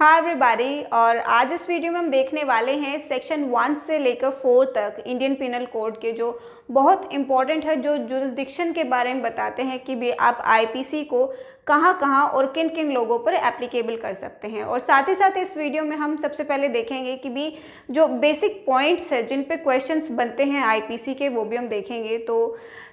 High एवरीबारी और आज इस वीडियो में हम देखने वाले हैं सेक्शन वन से लेकर फोर तक इंडियन पिनल कोड के जो बहुत इम्पॉर्टेंट है जो जुरिस्डिक्शन के बारे में बताते हैं कि भी आप आईपीसी को कहाँ कहाँ और किन किन लोगों पर एप्लीकेबल कर सकते हैं और साथ ही साथ इस वीडियो में हम सबसे पहले देखेंगे कि भी जो बेसिक पॉइंट्स है जिन पे क्वेश्चंस बनते हैं आईपीसी के वो भी हम देखेंगे तो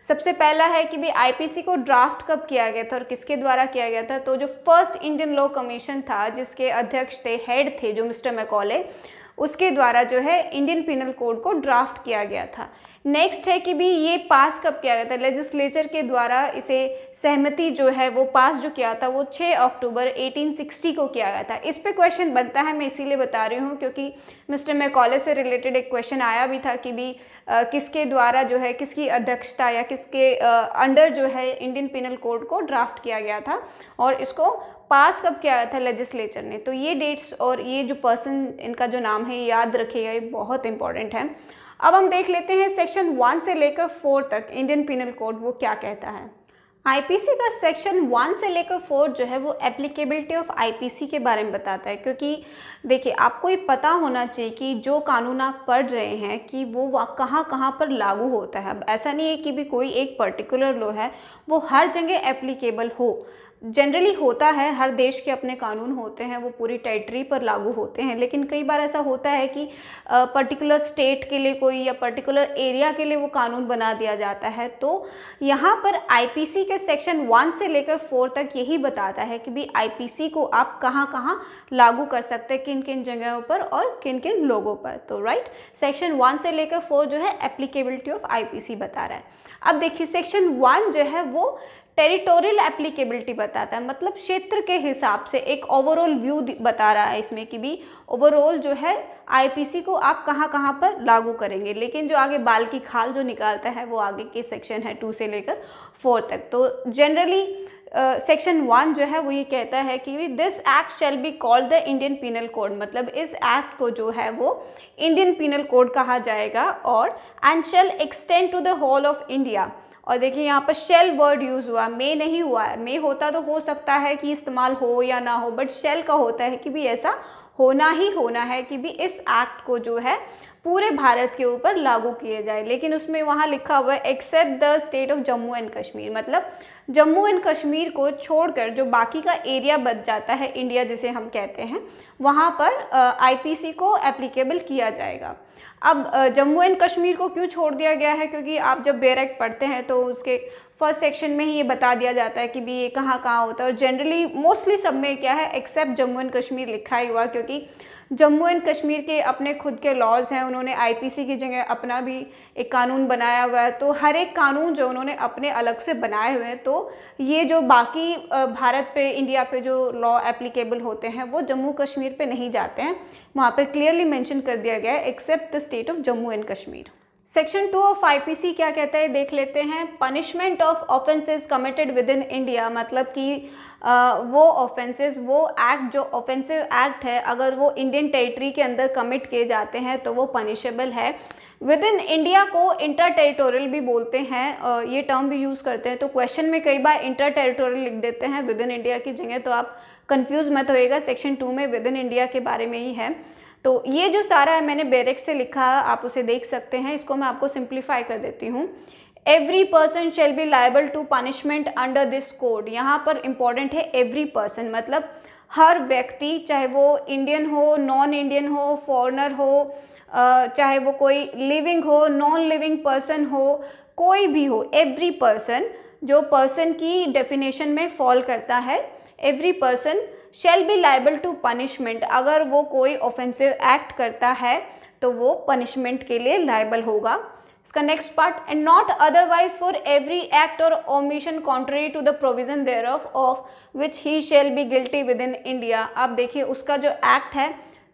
सबसे पहला है कि भी आईपीसी को ड्राफ्ट कब किया गया था और किसके द्वारा किया गया था तो जो फर्स्ट इंडियन लॉ कमीशन था जिसके अध्यक्ष थे हेड थे जो मिस्टर मैकॉले उसके द्वारा जो है इंडियन पिनल कोड को ड्राफ्ट किया गया था नेक्स्ट है कि भी ये पास कब किया गया था लेजिस्लेचर के द्वारा इसे सहमति जो है वो पास जो किया था वो 6 अक्टूबर 1860 को किया गया था इस पे क्वेश्चन बनता है मैं इसीलिए बता रही हूँ क्योंकि मिस्टर मैकॉले से रिलेटेड एक क्वेश्चन आया भी था कि भी आ, किसके द्वारा जो है किसकी अध्यक्षता या किसके आ, अंडर जो है इंडियन पिनल कोड को ड्राफ्ट किया गया था और इसको पास कब किया था लेजिस्लेचर ने तो ये डेट्स और ये जो पर्सन इनका जो नाम है याद रखिएगा ये बहुत इंपॉर्टेंट है अब हम देख लेते हैं सेक्शन वन से लेकर फोर तक इंडियन पिनल कोड वो क्या कहता है आईपीसी का सेक्शन वन से लेकर फोर जो है वो एप्लीकेबिलिटी ऑफ आईपीसी के बारे में बताता है क्योंकि देखिए आपको ये पता होना चाहिए कि जो कानून आप पढ़ रहे हैं कि वो कहाँ कहाँ पर लागू होता है अब ऐसा नहीं है कि भी कोई एक पर्टिकुलर लॉ है वो हर जगह एप्लीकेबल हो जनरली होता है हर देश के अपने कानून होते हैं वो पूरी टेरिटरी पर लागू होते हैं लेकिन कई बार ऐसा होता है कि पर्टिकुलर स्टेट के लिए कोई या पर्टिकुलर एरिया के लिए वो कानून बना दिया जाता है तो यहाँ पर आईपीसी के सेक्शन वन से लेकर फोर तक यही बताता है कि भी आईपीसी को आप कहाँ कहाँ लागू कर सकते हैं किन किन जगहों पर और किन किन लोगों पर तो राइट सेक्शन वन से लेकर फोर जो है एप्लीकेबिलिटी ऑफ आई बता रहा है अब देखिए सेक्शन वन जो है वो टेरिटोरियल एप्लीकेबिलिटी बताता है मतलब क्षेत्र के हिसाब से एक ओवरऑल व्यू बता रहा है इसमें कि भी ओवरऑल जो है आईपीसी को आप कहाँ कहाँ पर लागू करेंगे लेकिन जो आगे बाल की खाल जो निकालता है वो आगे के सेक्शन है टू से लेकर फोर तक तो जनरली सेक्शन uh, वन जो है वो ये कहता है कि this act shall be called the Indian penal code मतलब इस एक्ट को जो है वो इंडियन पिनल कोड कहा जाएगा और and shall extend to the whole of India और देखिए यहाँ पर शेल वर्ड यूज़ हुआ मे नहीं हुआ है मे होता तो हो सकता है कि इस्तेमाल हो या ना हो बट शेल का होता है कि भी ऐसा होना ही होना है कि भी इस एक्ट को जो है पूरे भारत के ऊपर लागू किए जाए लेकिन उसमें वहाँ लिखा हुआ है except the state of Jammu and Kashmir मतलब जम्मू एंड कश्मीर को छोड़कर जो बाकी का एरिया बच जाता है इंडिया जिसे हम कहते हैं वहाँ पर आईपीसी को एप्लीकेबल किया जाएगा अब जम्मू एंड कश्मीर को क्यों छोड़ दिया गया है क्योंकि आप जब बेरैक e पढ़ते हैं तो उसके फर्स्ट सेक्शन में ही ये बता दिया जाता है कि भी ये कहाँ कहाँ होता है और जनरली मोस्टली सब में क्या है एक्सेप्ट जम्मू एंड कश्मीर लिखा ही हुआ क्योंकि जम्मू एंड कश्मीर के अपने खुद के लॉज हैं उन्होंने आईपीसी की जगह अपना भी एक कानून बनाया हुआ है तो हर एक कानून जो उन्होंने अपने अलग से बनाए हुए हैं तो ये जो बाकी भारत पे इंडिया पे जो लॉ एप्लीकेबल होते हैं वो जम्मू कश्मीर पे नहीं जाते हैं वहाँ पर क्लियरली मैंशन कर दिया गया है except the state of Jammu and Kashmir section two of IPC क्या कहता है देख लेते हैं punishment of offences committed within India मतलब कि वो ऑफेंसेस वो एक्ट जो ऑफेंसिव एक्ट है अगर वो इंडियन टेरिटरी के अंदर कमिट किए जाते हैं तो वो पनिशेबल है विद इन इंडिया को इंटर टेरिटोरियल भी बोलते हैं ये टर्म भी यूज़ करते हैं तो क्वेश्चन में कई बार इंटर टेरिटोरियल लिख देते हैं विद इन इंडिया की जगह तो आप कन्फ्यूज मत होएगा सेक्शन टू में विद इन इंडिया के बारे में ही है तो ये जो सारा है मैंने बेरेक से लिखा आप उसे देख सकते हैं इसको मैं आपको सिंप्लीफाई कर देती हूँ every person shall be liable to punishment under this code यहाँ पर इम्पॉर्टेंट है एवरी पर्सन मतलब हर व्यक्ति चाहे वो इंडियन हो नॉन इंडियन हो फॉरनर हो चाहे वो कोई लिविंग हो नॉन लिविंग पर्सन हो कोई भी हो एवरी पर्सन जो पर्सन की डेफिनेशन में फॉल करता है every person shall be liable to punishment अगर वो कोई ऑफेंसिव एक्ट करता है तो वो पनिशमेंट के लिए लाइबल होगा इसका next part and not otherwise for every act or omission contrary to the provision thereof of which he shall be guilty within India आप देखिए उसका जो एक्ट है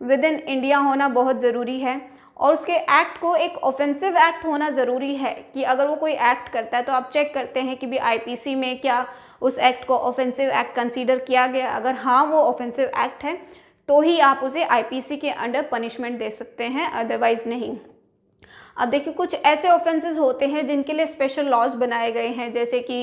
विद इन इंडिया होना बहुत ज़रूरी है और उसके एक्ट को एक ऑफेंसिव एक्ट होना ज़रूरी है कि अगर वो कोई एक्ट करता है तो आप चेक करते हैं कि भी आईपीसी में क्या उस एक्ट को ऑफेंसिव एक्ट कंसीडर किया गया अगर हाँ वो ऑफेंसिव एक्ट है तो ही आप उसे आईपीसी के अंडर पनिशमेंट दे सकते हैं अदरवाइज़ नहीं अब देखिए कुछ ऐसे ऑफेंसेस होते हैं जिनके लिए स्पेशल लॉज बनाए गए हैं जैसे कि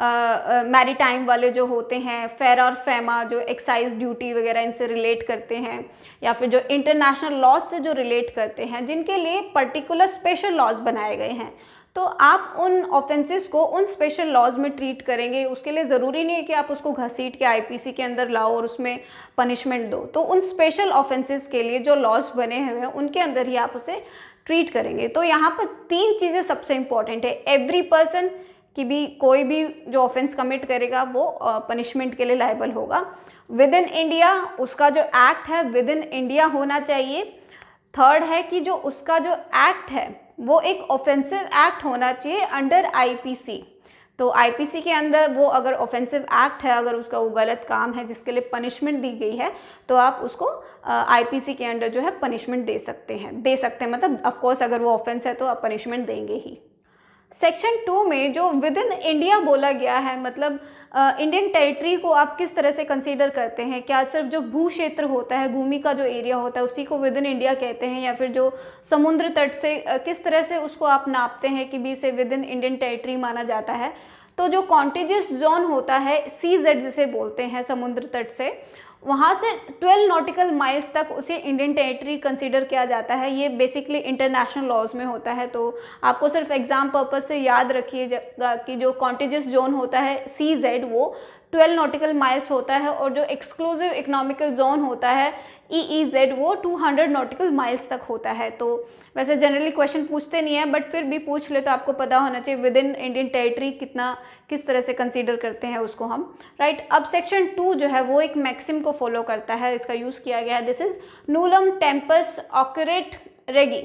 मैरीटाइम वाले जो होते हैं फेर और फेमा जो एक्साइज ड्यूटी वगैरह इनसे रिलेट करते हैं या फिर जो इंटरनेशनल लॉज से जो रिलेट करते हैं जिनके लिए पर्टिकुलर स्पेशल लॉज बनाए गए हैं तो आप उन ऑफेंसेस को उन स्पेशल लॉज में ट्रीट करेंगे उसके लिए ज़रूरी नहीं है कि आप उसको घसीट के आईपीसी के अंदर लाओ और उसमें पनिशमेंट दो तो उन स्पेशल ऑफेंसेस के लिए जो लॉज बने हुए हैं उनके अंदर ही आप उसे ट्रीट करेंगे तो यहाँ पर तीन चीज़ें सबसे इम्पॉर्टेंट है एवरी पर्सन कि भी कोई भी जो ऑफेंस कमिट करेगा वो पनिशमेंट के लिए लाइबल होगा विद इन इंडिया उसका जो एक्ट है विद इन इंडिया होना चाहिए थर्ड है कि जो उसका जो एक्ट है वो एक ऑफेंसिव एक्ट होना चाहिए अंडर आईपीसी तो आईपीसी के अंदर वो अगर ऑफेंसिव एक्ट है अगर उसका वो गलत काम है जिसके लिए पनिशमेंट दी गई है तो आप उसको आईपीसी के अंडर जो है पनिशमेंट दे सकते हैं दे सकते हैं मतलब ऑफ कोर्स अगर वो ऑफेंस है तो आप पनिशमेंट देंगे ही सेक्शन टू में जो विद इन इंडिया बोला गया है मतलब इंडियन टेरिटरी को आप किस तरह से कंसीडर करते हैं क्या सिर्फ जो भू क्षेत्र होता है भूमि का जो एरिया होता है उसी को विद इन इंडिया कहते हैं या फिर जो समुद्र तट से uh, किस तरह से उसको आप नापते हैं कि भी इसे विद इन इंडियन टेरिटरी माना जाता है तो जो कॉन्टिजियस जोन होता है सी जेड जिसे बोलते हैं समुद्र तट से वहाँ से 12 नॉटिकल माइल्स तक उसे इंडियन टेरिटरी कंसिडर किया जाता है ये बेसिकली इंटरनेशनल लॉज में होता है तो आपको सिर्फ एग्ज़ाम पर्पज़ से याद रखिएगा कि जो कॉन्टिज़स जोन होता है सी जेड वो 12 नॉटिकल माइल्स होता है और जो एक्सक्लूसिव इकोनॉमिकल जोन होता है ई ई जेड वो 200 नॉटिकल माइल्स तक होता है तो वैसे जनरली क्वेश्चन पूछते नहीं है बट फिर भी पूछ ले तो आपको पता होना चाहिए विद इन इंडियन टेरिटरी कितना किस तरह से कंसीडर करते हैं उसको हम राइट right? अब सेक्शन टू जो है वो एक मैक्सिम को फॉलो करता है इसका यूज़ किया गया है दिस इज़ नूलम टेम्पस ऑक्यूरेट रेगी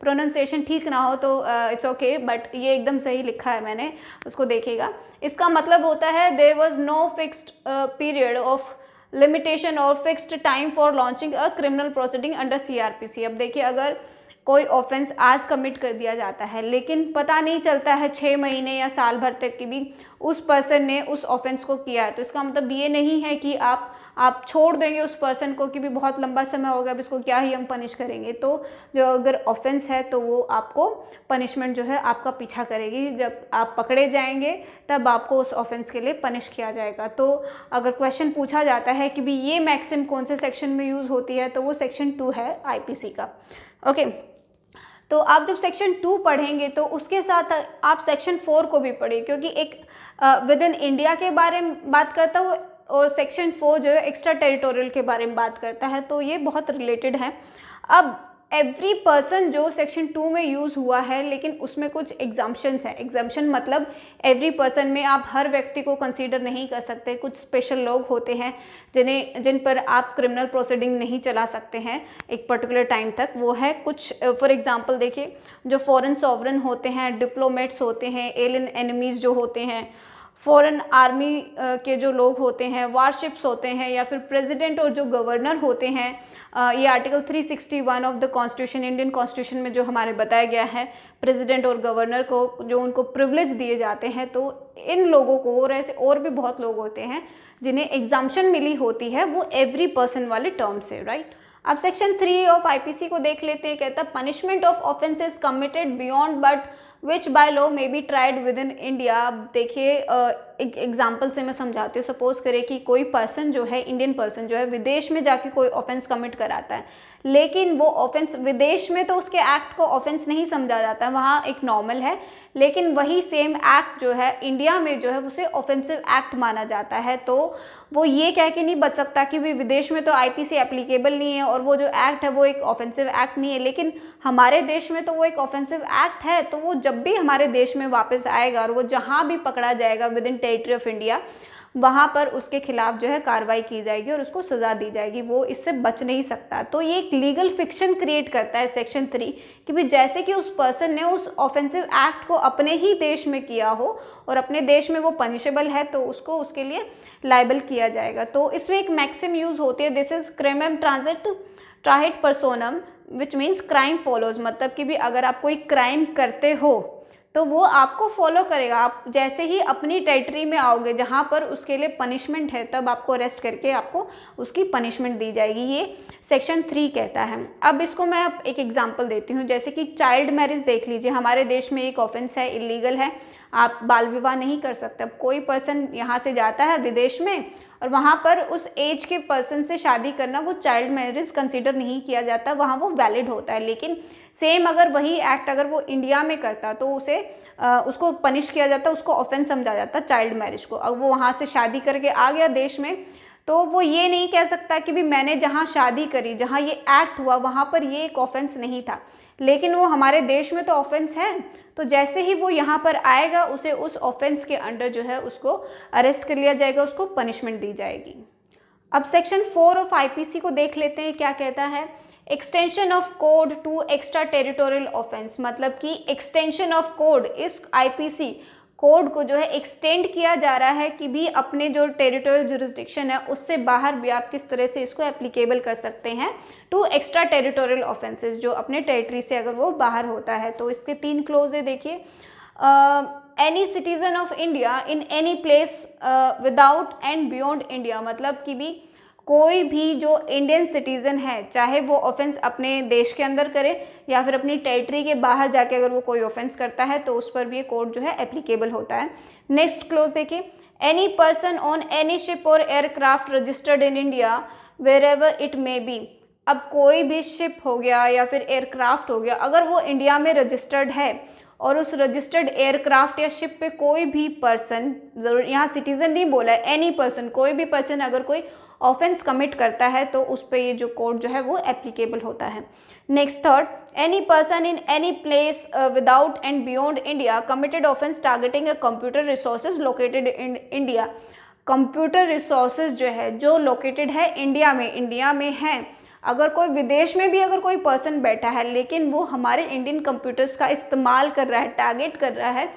प्रोनाउंसिएशन ठीक ना हो तो इट्स ओके बट ये एकदम सही लिखा है मैंने उसको देखेगा इसका मतलब होता है there was no fixed period of limitation और fixed time for launching a criminal proceeding under CrPC अब देखिए अगर कोई ऑफेंस आज कमिट कर दिया जाता है लेकिन पता नहीं चलता है छः महीने या साल भर तक की भी उस पर्सन ने उस ऑफेंस को किया है तो इसका मतलब ये नहीं है कि आप आप छोड़ देंगे उस पर्सन को कि भी बहुत लंबा समय हो गया अब इसको क्या ही हम पनिश करेंगे तो जो अगर ऑफेंस है तो वो आपको पनिशमेंट जो है आपका पीछा करेगी जब आप पकड़े जाएंगे तब आपको उस ऑफेंस के लिए पनिश किया जाएगा तो अगर क्वेश्चन पूछा जाता है कि भी ये मैक्सिम कौन से सेक्शन में यूज़ होती है तो वो सेक्शन टू है आई का ओके okay. तो आप जब सेक्शन टू पढ़ेंगे तो उसके साथ आप सेक्शन फोर को भी पढ़िए क्योंकि एक विद इन इंडिया के बारे में बात करता हूँ और सेक्शन फोर जो है एक्स्ट्रा टेरिटोरियल के बारे में बात करता है तो ये बहुत रिलेटेड है अब एवरी पर्सन जो सेक्शन टू में यूज़ हुआ है लेकिन उसमें कुछ एग्जाम्पन्स है एग्जाम्पन मतलब एवरी पर्सन में आप हर व्यक्ति को कंसीडर नहीं कर सकते कुछ स्पेशल लोग होते हैं जिन्हें जिन पर आप क्रिमिनल प्रोसीडिंग नहीं चला सकते हैं एक पर्टिकुलर टाइम तक वो है कुछ फॉर एग्ज़ाम्पल देखिए जो फॉरन सॉवरन होते हैं डिप्लोमेट्स होते हैं एलियन एनिमीज़ जो होते हैं फॉरेन आर्मी के जो लोग होते हैं वारशिप्स होते हैं या फिर प्रेसिडेंट और जो गवर्नर होते हैं ये article 361 of the constitution Indian constitution में जो हमारे बताया गया है प्रेसिडेंट और गवर्नर को जो उनको प्रिविलेज दिए जाते हैं तो इन लोगों को और ऐसे और भी बहुत लोग होते हैं जिन्हें एग्जाम्शन मिली होती है वो एवरी पर्सन वाले टर्म से राइट right? अब सेक्शन थ्री ऑफ आईपीसी को देख लेते हैं कहता punishment of offences committed beyond but which by law may be tried within India अब देखिए एक एग्जाम्पल से मैं समझाती हूँ सपोज करें कि कोई पर्सन जो है इंडियन पर्सन जो है विदेश में जाके कोई ऑफेंस कमिट कराता है लेकिन वो ऑफेंस विदेश में तो उसके एक्ट को ऑफेंस नहीं समझा जाता वहाँ एक नॉर्मल है लेकिन वही सेम एक्ट जो है इंडिया में जो है उसे ऑफेंसिव एक्ट माना जाता है तो वो ये कह के नहीं बच सकता कि भी विदेश में तो आईपीसी एप्लीकेबल नहीं है और वो जो एक्ट है वो एक ऑफेंसिव एक्ट नहीं है लेकिन हमारे देश में तो वो एक ऑफेंसिव एक्ट है तो वो जब भी हमारे देश में वापस आएगा और वो जहाँ भी पकड़ा जाएगा within territory of India वहाँ पर उसके खिलाफ जो है कार्रवाई की जाएगी और उसको सज़ा दी जाएगी वो इससे बच नहीं सकता तो ये एक लीगल फिक्शन क्रिएट करता है सेक्शन थ्री कि भी जैसे कि उस पर्सन ने उस ऑफेंसिव एक्ट को अपने ही देश में किया हो और अपने देश में वो पनिशेबल है तो उसको उसके लिए लाइबल किया जाएगा तो इसमें एक मैक्सिम यूज़ होती है दिस इज़ क्रेम एम ट्रांजिट ट्राहिट परसोनम विच मीन्स क्राइम फॉलोज मतलब कि भी अगर आप कोई क्राइम करते हो तो वो आपको फॉलो करेगा आप जैसे ही अपनी टेरिटरी में आओगे जहाँ पर उसके लिए पनिशमेंट है तब आपको अरेस्ट करके आपको उसकी पनिशमेंट दी जाएगी ये सेक्शन थ्री कहता है अब इसको मैं एक एग्जाम्पल देती हूँ जैसे कि चाइल्ड मैरिज देख लीजिए हमारे देश में एक ऑफेंस है इलीगल है आप बाल विवाह नहीं कर सकते अब कोई पर्सन यहाँ से जाता है विदेश में और वहाँ पर उस एज के पर्सन से शादी करना वो चाइल्ड मैरिज कंसिडर नहीं किया जाता वहाँ वो वैलिड होता है लेकिन सेम अगर वही एक्ट अगर वो इंडिया में करता तो उसे आ, उसको पनिश किया जाता उसको ऑफेंस समझा जाता चाइल्ड मैरिज को अब वो वहाँ से शादी करके आ गया देश में तो वो ये नहीं कह सकता कि भी मैंने जहाँ शादी करी जहाँ ये एक्ट हुआ वहाँ पर ये एक ऑफेंस नहीं था लेकिन वो हमारे देश में तो ऑफेंस है तो जैसे ही वो यहाँ पर आएगा उसे उस ऑफेंस के अंडर जो है उसको अरेस्ट कर लिया जाएगा उसको पनिशमेंट दी जाएगी अब सेक्शन फोर ऑफ आईपीसी को देख लेते हैं क्या कहता है extension of code to extra territorial offence मतलब कि एक्सटेंशन ऑफ कोड इस आईपीसी कोड को जो है एक्सटेंड किया जा रहा है कि भी अपने जो टेरिटोरियल जुरिस्डिक्शन है उससे बाहर भी आप किस तरह से इसको एप्लीकेबल कर सकते हैं टू एक्स्ट्रा टेरिटोरियल ऑफेंसेस जो अपने टेरिटरी से अगर वो बाहर होता है तो इसके तीन क्लोज है देखिए any citizen of India in any place without and beyond India मतलब कि भी कोई भी जो इंडियन सिटीज़न है चाहे वो ऑफेंस अपने देश के अंदर करे या फिर अपनी टेरिटरी के बाहर जाके अगर वो कोई ऑफेंस करता है तो उस पर भी ये कोड जो है एप्लीकेबल होता है नेक्स्ट क्लोज देखिए any person on any ship or aircraft registered in India wherever it may be अब कोई भी शिप हो गया या फिर एयरक्राफ्ट हो गया अगर वो इंडिया में रजिस्टर्ड है और उस रजिस्टर्ड एयरक्राफ्ट या शिप पे कोई भी पर्सन जरूर यहाँ सिटीज़न नहीं बोला है एनी पर्सन कोई भी पर्सन अगर कोई ऑफेंस कमिट करता है तो उस पर ये जो कोड जो है वो एप्लीकेबल होता है next third any person in any place without and beyond India committed offence targeting targeting computer computer located in India computer computer जो है जो लोकेटेड है इंडिया में इंडिया में है अगर कोई विदेश में भी अगर कोई पर्सन बैठा है लेकिन वो हमारे इंडियन कंप्यूटर्स का इस्तेमाल कर रहा है टारगेट कर रहा है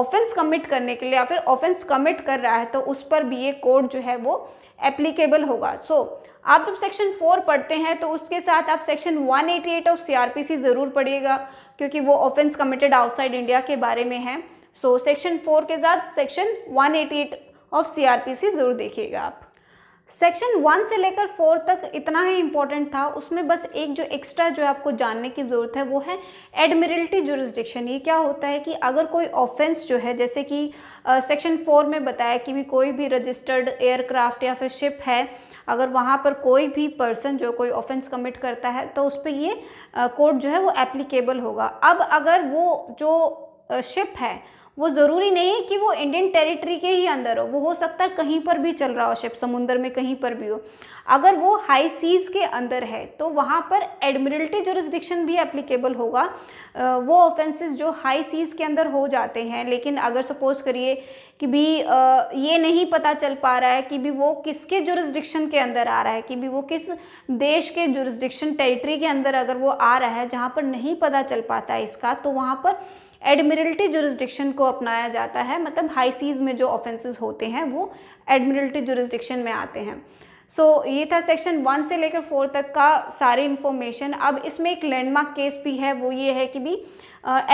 ऑफेंस कमिट करने के लिए या फिर ऑफेंस कमिट कर रहा है तो उस पर भी ये कोड जो है वो एप्लीकेबल होगा सो so, आप जब सेक्शन फोर पढ़ते हैं तो उसके साथ आप सेक्शन 188 ऑफ सीआरपीसी ज़रूर पढ़िएगा क्योंकि वो ऑफेंस कमिटेड आउटसाइड इंडिया के बारे में है सो सेक्शन फोर के साथ सेक्शन 188 ऑफ सीआरपीसी ज़रूर देखिएगा आप सेक्शन वन से लेकर फोर तक इतना ही इम्पोर्टेंट था उसमें बस एक जो एक्स्ट्रा जो आपको जानने की ज़रूरत है वो है एडमिरल्टी जुरिस्डिक्शन ये क्या होता है कि अगर कोई ऑफेंस जो है जैसे कि सेक्शन फोर में बताया कि भी कोई भी रजिस्टर्ड एयरक्राफ्ट या फिर शिप है अगर वहाँ पर कोई भी पर्सन जो कोई ऑफेंस कमिट करता है तो उस पर ये कोर्ट जो है वो एप्लीकेबल होगा अब अगर वो जो शिप है वो ज़रूरी नहीं है कि वो इंडियन टेरिटरी के ही अंदर हो वो हो सकता है कहीं पर भी चल रहा हो शिप समुंदर में कहीं पर भी हो अगर वो हाई सीज़ के अंदर है तो वहाँ पर एडमिरल्टी जोरिस्डिक्शन भी एप्लीकेबल होगा वो ऑफेंसेस जो हाई सीज़ के अंदर हो जाते हैं लेकिन अगर सपोज़ करिए कि भी ये नहीं पता चल पा रहा है कि भी वो किसके जुरिस्डिक्शन के अंदर आ रहा है कि भी वो किस देश के जुरिस्डिक्शन टेरिटरी के अंदर अगर वो आ रहा है जहाँ पर नहीं पता चल पाता है इसका तो वहाँ पर एडमिरल्टी जुरिस्डिक्शन को अपनाया जाता है मतलब हाई सीज़ में जो ऑफेंसेस होते हैं वो एडमिरल्टी जुरिस्डिक्शन में आते हैं सो so, ये था सेक्शन वन से लेकर फोर तक का सारी इन्फॉर्मेशन अब इसमें एक लैंडमार्क केस भी है वो ये है कि भी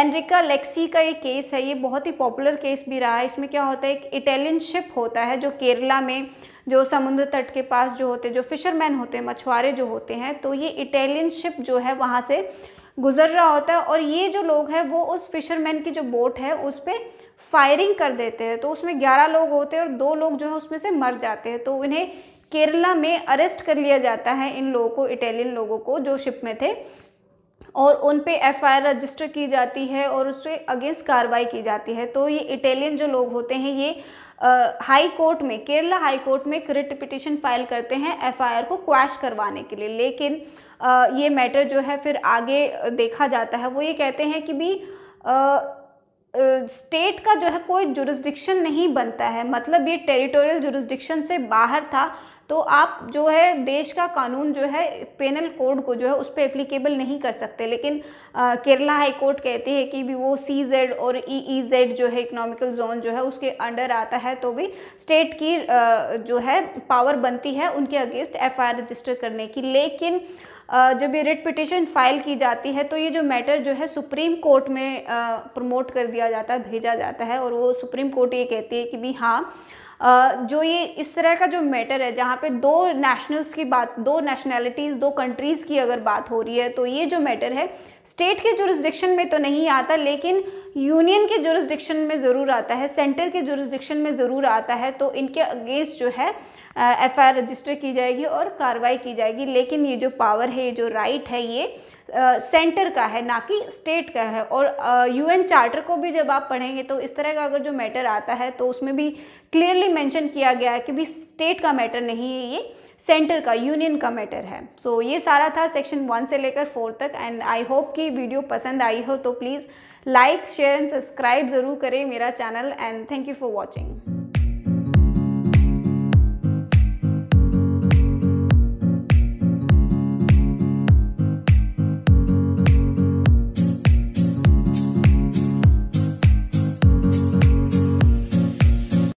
एनरिका लेक्सी का ये केस है ये बहुत ही पॉपुलर केस भी रहा है इसमें क्या होता है एक इटालियन शिप होता है जो केरला में जो समुद्र तट के पास जो होते जो फिशरमैन होते हैं मछुआरे जो होते हैं तो ये इटालियन शिप जो है वहाँ से गुजर रहा होता है और ये जो लोग हैं वो उस फिशरमैन की जो बोट है उस पर फायरिंग कर देते हैं तो उसमें ग्यारह लोग होते हैं और दो लोग जो है उसमें से मर जाते हैं तो इन्हें केरला में अरेस्ट कर लिया जाता है इन लोगों को इटालियन लोगों को जो शिप में थे और उन पे एफआईआर रजिस्टर की जाती है और उस पर अगेंस्ट कार्रवाई की जाती है तो ये इटालियन जो लोग होते हैं ये आ, हाई कोर्ट में केरला हाई कोर्ट में एक रिट पिटिशन फाइल करते हैं एफआईआर को क्वैश करवाने के लिए लेकिन ये मैटर जो है फिर आगे देखा जाता है वो ये कहते हैं कि भी स्टेट का जो है कोई जुरिस्डिक्शन नहीं बनता है मतलब ये टेरिटोरियल जुरिस्डिक्शन से बाहर था तो आप जो है देश का कानून जो है पेनल कोड को जो है उस पर एप्लीकेबल नहीं कर सकते लेकिन आ, केरला हाई कोर्ट कहती है कि भी वो सी जेड और ई ई जेड जो है इकोनॉमिकल जोन जो है उसके अंडर आता है तो भी स्टेट की आ, जो है पावर बनती है उनके अगेंस्ट एफ रजिस्टर करने की लेकिन जब ये रिट पिटिशन फाइल की जाती है तो ये जो मैटर जो है सुप्रीम कोर्ट में प्रमोट कर दिया जाता है भेजा जाता है और वो सुप्रीम कोर्ट ये कहती है कि भी हाँ जो ये इस तरह का जो मैटर है जहाँ पे दो नेशनल्स की बात दो नेशनैलिटीज़ दो कंट्रीज़ की अगर बात हो रही है तो ये जो मैटर है स्टेट के जुरिस्डिक्शन में तो नहीं आता लेकिन यूनियन के जुरिस्डिक्शन में ज़रूर आता है सेंटर के जुरिस्डिक्शन में ज़रूर आता है तो इनके अगेंस्ट जो है एफ़ आर रजिस्टर की जाएगी और कार्रवाई की जाएगी लेकिन ये जो पावर है ये जो राइट है ये सेंटर uh, का है ना कि स्टेट का है और यूएन uh, चार्टर को भी जब आप पढ़ेंगे तो इस तरह का अगर जो मैटर आता है तो उसमें भी क्लियरली मेंशन किया गया है कि भी स्टेट का मैटर नहीं है ये सेंटर का यूनियन का मैटर है सो so, ये सारा था सेक्शन वन से लेकर फोर तक एंड आई होप कि वीडियो पसंद आई हो तो please like share and subscribe ज़रूर करें मेरा channel and thank you for watching